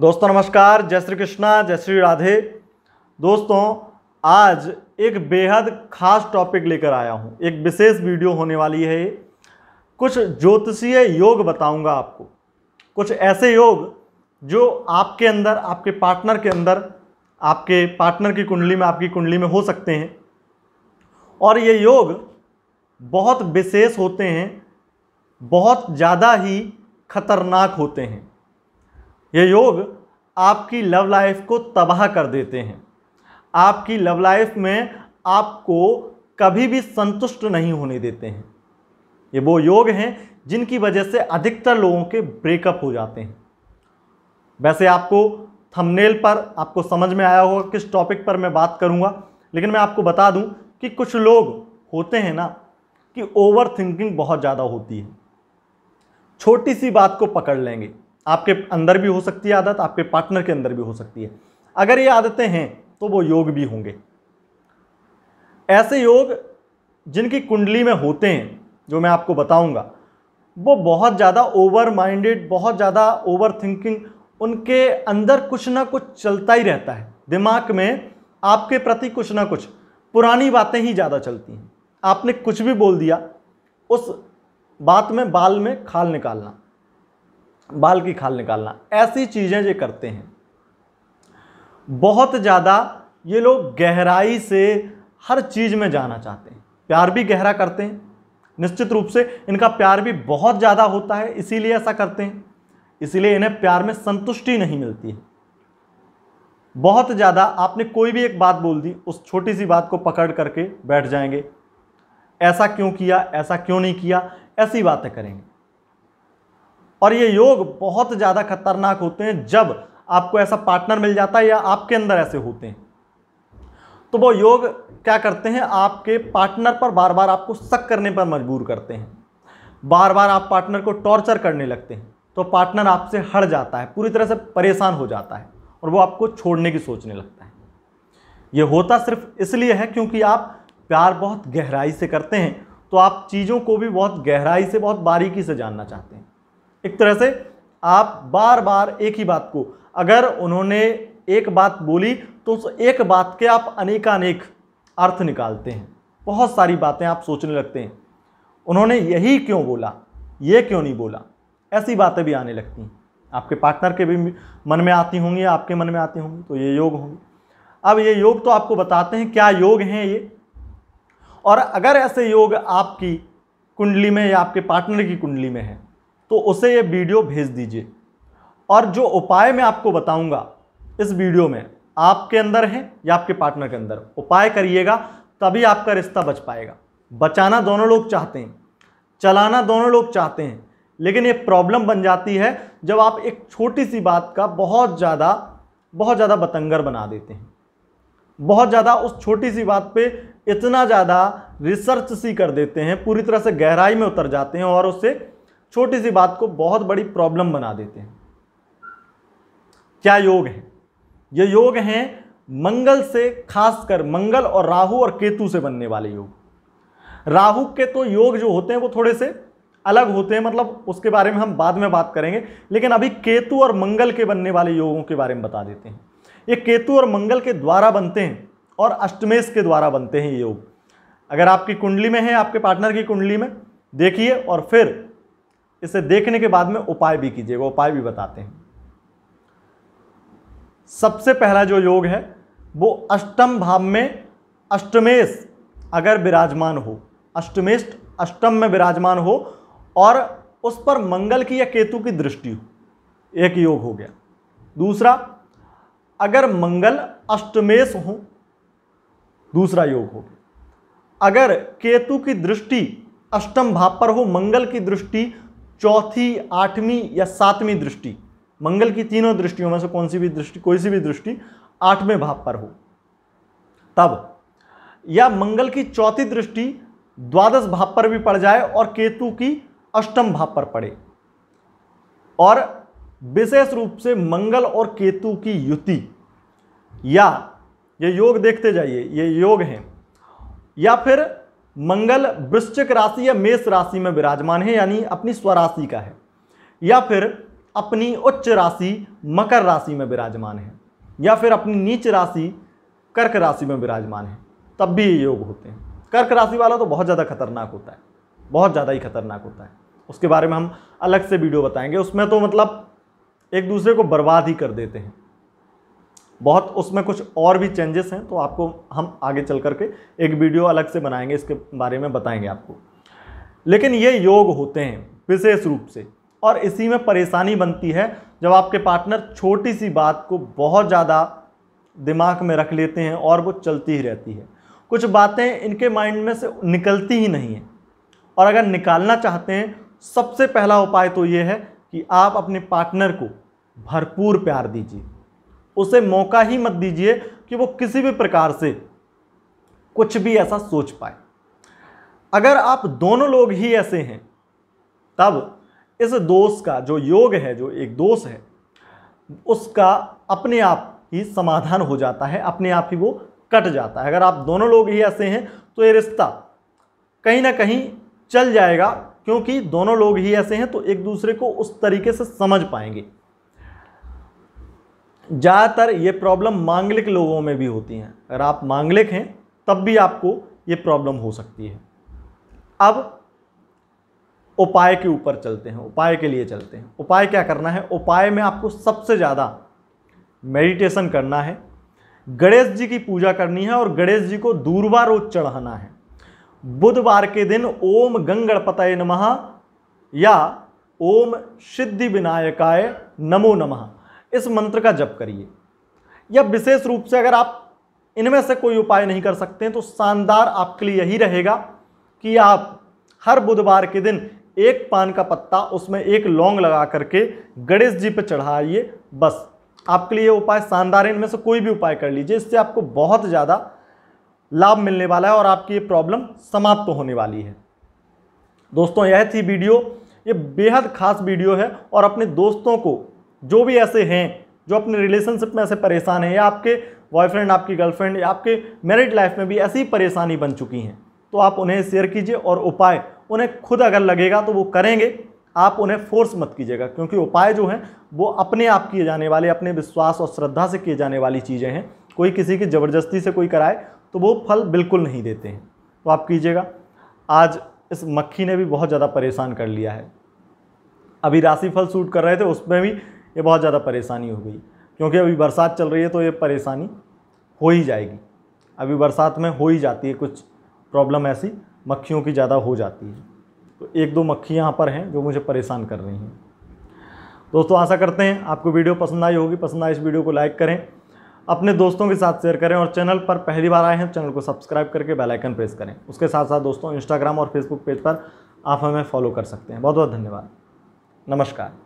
दोस्तों नमस्कार जय श्री कृष्णा जय श्री राधे दोस्तों आज एक बेहद खास टॉपिक लेकर आया हूँ एक विशेष वीडियो होने वाली है कुछ ज्योतिषीय योग बताऊंगा आपको कुछ ऐसे योग जो आपके अंदर आपके पार्टनर के अंदर आपके पार्टनर की कुंडली में आपकी कुंडली में हो सकते हैं और ये योग बहुत विशेष होते हैं बहुत ज़्यादा ही खतरनाक होते हैं ये योग आपकी लव लाइफ को तबाह कर देते हैं आपकी लव लाइफ में आपको कभी भी संतुष्ट नहीं होने देते हैं ये वो योग हैं जिनकी वजह से अधिकतर लोगों के ब्रेकअप हो जाते हैं वैसे आपको थंबनेल पर आपको समझ में आया होगा किस टॉपिक पर मैं बात करूंगा लेकिन मैं आपको बता दूं कि कुछ लोग होते हैं ना कि ओवर थिंकिंग बहुत ज़्यादा होती है छोटी सी बात को पकड़ लेंगे आपके अंदर भी हो सकती है आदत आपके पार्टनर के अंदर भी हो सकती है अगर ये आदतें हैं तो वो योग भी होंगे ऐसे योग जिनकी कुंडली में होते हैं जो मैं आपको बताऊंगा वो बहुत ज़्यादा ओवर माइंडेड बहुत ज़्यादा ओवर थिंकिंग उनके अंदर कुछ ना कुछ चलता ही रहता है दिमाग में आपके प्रति कुछ ना कुछ पुरानी बातें ही ज़्यादा चलती हैं आपने कुछ भी बोल दिया उस बात में बाल में खाल निकालना बाल की खाल निकालना ऐसी चीज़ें ये करते हैं बहुत ज़्यादा ये लोग गहराई से हर चीज़ में जाना चाहते हैं प्यार भी गहरा करते हैं निश्चित रूप से इनका प्यार भी बहुत ज़्यादा होता है इसीलिए ऐसा करते हैं इसीलिए इन्हें प्यार में संतुष्टि नहीं मिलती है बहुत ज़्यादा आपने कोई भी एक बात बोल दी उस छोटी सी बात को पकड़ करके बैठ जाएंगे ऐसा क्यों किया ऐसा क्यों नहीं किया ऐसी बातें करेंगे और ये योग बहुत ज़्यादा खतरनाक होते हैं जब आपको ऐसा पार्टनर मिल जाता है या आपके अंदर ऐसे होते हैं तो वो योग क्या करते हैं आपके पार्टनर पर बार बार आपको शक करने पर मजबूर करते हैं बार बार आप पार्टनर को टॉर्चर करने लगते हैं तो पार्टनर आपसे हट जाता है पूरी तरह से परेशान हो जाता है और वो आपको छोड़ने की सोचने लगता है ये होता सिर्फ इसलिए है क्योंकि आप प्यार बहुत गहराई से करते हैं तो आप चीज़ों को भी बहुत गहराई से बहुत बारीकी से जानना चाहते हैं एक तरह से आप बार बार एक ही बात को अगर उन्होंने एक बात बोली तो उस एक बात के आप अनेकानेक अर्थ निकालते हैं बहुत सारी बातें आप सोचने लगते हैं उन्होंने यही क्यों बोला ये क्यों नहीं बोला ऐसी बातें भी आने लगती हैं आपके पार्टनर के भी मन में आती होंगी आपके मन में आती होंगी तो ये योग होंगे अब ये योग तो आपको बताते हैं क्या योग हैं ये और अगर ऐसे योग आपकी कुंडली में या आपके पार्टनर की कुंडली में है तो उसे ये वीडियो भेज दीजिए और जो उपाय मैं आपको बताऊंगा इस वीडियो में आपके अंदर है या आपके पार्टनर के अंदर उपाय करिएगा तभी आपका रिश्ता बच पाएगा बचाना दोनों लोग चाहते हैं चलाना दोनों लोग चाहते हैं लेकिन ये प्रॉब्लम बन जाती है जब आप एक छोटी सी बात का बहुत ज़्यादा बहुत ज़्यादा बतंगर बना देते हैं बहुत ज़्यादा उस छोटी सी बात पे इतना ज़्यादा रिसर्च सी कर देते हैं पूरी तरह से गहराई में उतर जाते हैं और उससे छोटी सी बात को बहुत बड़ी प्रॉब्लम बना देते हैं क्या योग है ये योग हैं मंगल से खासकर मंगल और राहु और केतु से बनने वाले योग राहु के तो योग जो होते हैं वो थोड़े से अलग होते हैं मतलब उसके बारे में हम बाद में बात करेंगे लेकिन अभी केतु और मंगल के बनने वाले योगों के बारे में बता देते हैं ये केतु और मंगल के द्वारा बनते हैं और अष्टमेश के द्वारा बनते हैं ये योग अगर आपकी कुंडली में है आपके पार्टनर की कुंडली में देखिए और फिर इसे देखने के बाद में उपाय भी कीजिएगा उपाय भी बताते हैं सबसे पहला जो योग है वो अष्टम भाव में अष्टमेश अगर विराजमान हो अष्टमेश अष्टम में विराजमान हो और उस पर मंगल की या केतु की दृष्टि हो एक योग हो गया दूसरा अगर मंगल अष्टमेश हो दूसरा योग हो गया अगर केतु की दृष्टि अष्टम भाव पर हो मंगल की दृष्टि चौथी आठवीं या सातवीं दृष्टि मंगल की तीनों दृष्टियों में से कौन सी भी दृष्टि कोई सी भी दृष्टि आठवें भाव पर हो तब या मंगल की चौथी दृष्टि द्वादश भाव पर भी पड़ जाए और केतु की अष्टम भाव पर पड़े और विशेष रूप से मंगल और केतु की युति या ये योग देखते जाइए ये योग हैं या फिर मंगल वृश्चिक राशि या मेष राशि में विराजमान है यानी अपनी स्वराशि का है या फिर अपनी उच्च राशि मकर राशि में विराजमान है या फिर अपनी नीच राशि कर्क राशि में विराजमान है तब भी ये योग होते हैं कर्क राशि वाला तो बहुत ज़्यादा खतरनाक होता है बहुत ज़्यादा ही खतरनाक होता है उसके बारे में हम अलग से वीडियो बताएंगे उसमें तो मतलब एक दूसरे को बर्बाद ही कर देते हैं बहुत उसमें कुछ और भी चेंजेस हैं तो आपको हम आगे चल करके एक वीडियो अलग से बनाएंगे इसके बारे में बताएंगे आपको लेकिन ये योग होते हैं विशेष रूप से और इसी में परेशानी बनती है जब आपके पार्टनर छोटी सी बात को बहुत ज़्यादा दिमाग में रख लेते हैं और वो चलती ही रहती है कुछ बातें इनके माइंड में से निकलती ही नहीं हैं और अगर निकालना चाहते हैं सबसे पहला उपाय तो ये है कि आप अपने पार्टनर को भरपूर प्यार दीजिए उसे मौका ही मत दीजिए कि वो किसी भी प्रकार से कुछ भी ऐसा सोच पाए अगर आप दोनों लोग ही ऐसे हैं तब इस दोष का जो योग है जो एक दोष है उसका अपने आप ही समाधान हो जाता है अपने आप ही वो कट जाता है अगर आप दोनों लोग ही ऐसे हैं तो ये रिश्ता कहीं ना कहीं चल जाएगा क्योंकि दोनों लोग ही ऐसे हैं तो एक दूसरे को उस तरीके से समझ पाएंगे ज़्यादातर ये प्रॉब्लम मांगलिक लोगों में भी होती हैं अगर आप मांगलिक हैं तब भी आपको ये प्रॉब्लम हो सकती है अब उपाय के ऊपर चलते हैं उपाय के लिए चलते हैं उपाय क्या करना है उपाय में आपको सबसे ज़्यादा मेडिटेशन करना है गणेश जी की पूजा करनी है और गणेश जी को दूरवा रोज चढ़ाना है बुधवार के दिन ओम गंगणपतय नमः या ओम सिद्धि विनायकाय नमो नमः इस मंत्र का जप करिए या विशेष रूप से अगर आप इनमें से कोई उपाय नहीं कर सकते हैं तो शानदार आपके लिए यही रहेगा कि आप हर बुधवार के दिन एक पान का पत्ता उसमें एक लौंग लगा करके गणेश जी पर चढ़ाइए बस आपके लिए उपाय शानदार है इनमें से कोई भी उपाय कर लीजिए इससे आपको बहुत ज़्यादा लाभ मिलने वाला है और आपकी ये प्रॉब्लम समाप्त तो होने वाली है दोस्तों यह थी वीडियो ये बेहद खास वीडियो है और अपने दोस्तों को जो भी ऐसे हैं जो अपने रिलेशनशिप में ऐसे परेशान हैं या आपके बॉयफ्रेंड आपकी गर्लफ्रेंड या आपके मैरिड लाइफ में भी ऐसी परेशानी बन चुकी हैं तो आप उन्हें शेयर कीजिए और उपाय उन्हें खुद अगर लगेगा तो वो करेंगे आप उन्हें फोर्स मत कीजिएगा क्योंकि उपाय जो हैं वो अपने आप किए जाने वाले अपने विश्वास और श्रद्धा से किए जाने वाली चीज़ें हैं कोई किसी की ज़बरदस्ती से कोई कराए तो वो फल बिल्कुल नहीं देते हैं तो आप कीजिएगा आज इस मक्खी ने भी बहुत ज़्यादा परेशान कर लिया है अभी राशि फल सूट कर रहे थे उसमें भी ये बहुत ज़्यादा परेशानी हो गई क्योंकि अभी बरसात चल रही है तो ये परेशानी हो ही जाएगी अभी बरसात में हो ही जाती है कुछ प्रॉब्लम ऐसी मक्खियों की ज़्यादा हो जाती है तो एक दो मक्खी यहाँ पर हैं जो मुझे परेशान कर रही हैं दोस्तों आशा करते हैं आपको वीडियो पसंद आई होगी पसंद आए इस वीडियो को लाइक करें अपने दोस्तों के साथ शेयर करें और चैनल पर पहली बार आए हैं चैनल को सब्सक्राइब करके बेल आइकन प्रेस करें उसके साथ साथ दोस्तों इंस्टाग्राम और फेसबुक पेज पर आप हमें फॉलो कर सकते हैं बहुत बहुत धन्यवाद नमस्कार